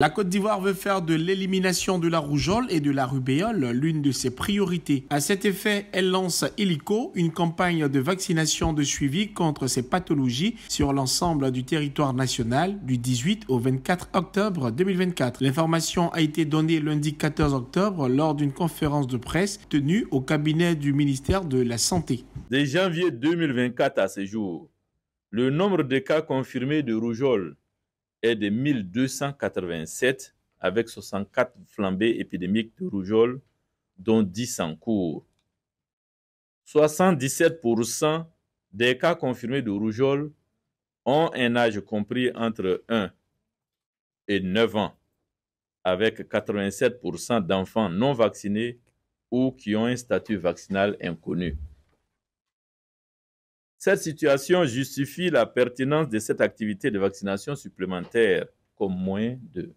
La Côte d'Ivoire veut faire de l'élimination de la rougeole et de la rubéole l'une de ses priorités. À cet effet, elle lance Helico, une campagne de vaccination de suivi contre ces pathologies sur l'ensemble du territoire national du 18 au 24 octobre 2024. L'information a été donnée lundi 14 octobre lors d'une conférence de presse tenue au cabinet du ministère de la Santé. Dès janvier 2024 à ce jour, le nombre de cas confirmés de rougeole est de 1287 avec 64 flambées épidémiques de rougeole, dont 10 en cours. 77% des cas confirmés de rougeole ont un âge compris entre 1 et 9 ans, avec 87% d'enfants non vaccinés ou qui ont un statut vaccinal inconnu. Cette situation justifie la pertinence de cette activité de vaccination supplémentaire comme moyen de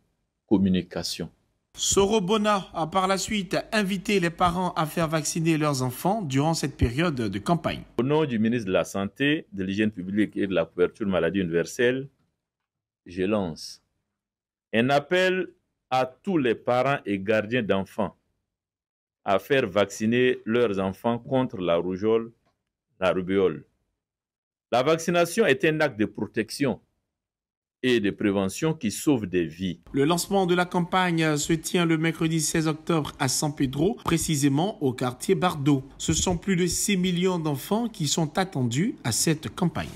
communication. Soro Sorobona a par la suite invité les parents à faire vacciner leurs enfants durant cette période de campagne. Au nom du ministre de la Santé, de l'Hygiène publique et de la couverture maladie universelle, je lance un appel à tous les parents et gardiens d'enfants à faire vacciner leurs enfants contre la rougeole, la rubéole la vaccination est un acte de protection et de prévention qui sauve des vies. Le lancement de la campagne se tient le mercredi 16 octobre à San Pedro, précisément au quartier Bardo. Ce sont plus de 6 millions d'enfants qui sont attendus à cette campagne.